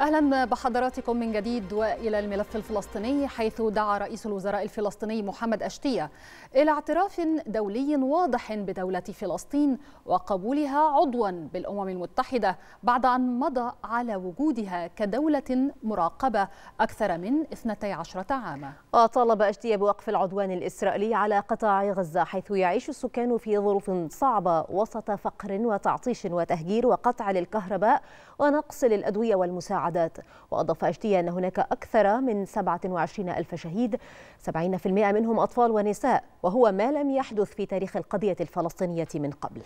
اهلا بحضراتكم من جديد والى الملف الفلسطيني حيث دعا رئيس الوزراء الفلسطيني محمد اشتيه الى اعتراف دولي واضح بدوله فلسطين وقبولها عضوا بالامم المتحده بعد ان مضى على وجودها كدوله مراقبه اكثر من 12 عاما. وطالب اشتيه بوقف العدوان الاسرائيلي على قطاع غزه حيث يعيش السكان في ظروف صعبه وسط فقر وتعطيش وتهجير وقطع للكهرباء ونقص للادويه والمساعدة المساعدات وأضاف أجدية أن هناك أكثر من 27 ألف شهيد 70% منهم أطفال ونساء وهو ما لم يحدث في تاريخ القضية الفلسطينية من قبل